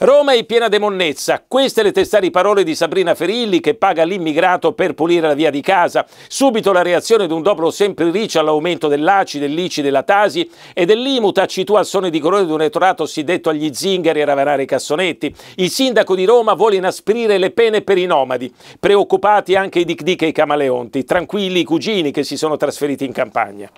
Roma è piena di monnezza. Queste le testari parole di Sabrina Ferilli che paga l'immigrato per pulire la via di casa. Subito la reazione di un dopo sempre riccio all'aumento dell'ACI, dell'ICI, della TASI e dell'IMU taccitù al sonno di colore di un elettorato siddetto agli zingari a ravanare i cassonetti. Il sindaco di Roma vuole inasprire le pene per i nomadi, preoccupati anche i Dic Dic e i Camaleonti, tranquilli i cugini che si sono trasferiti in campagna.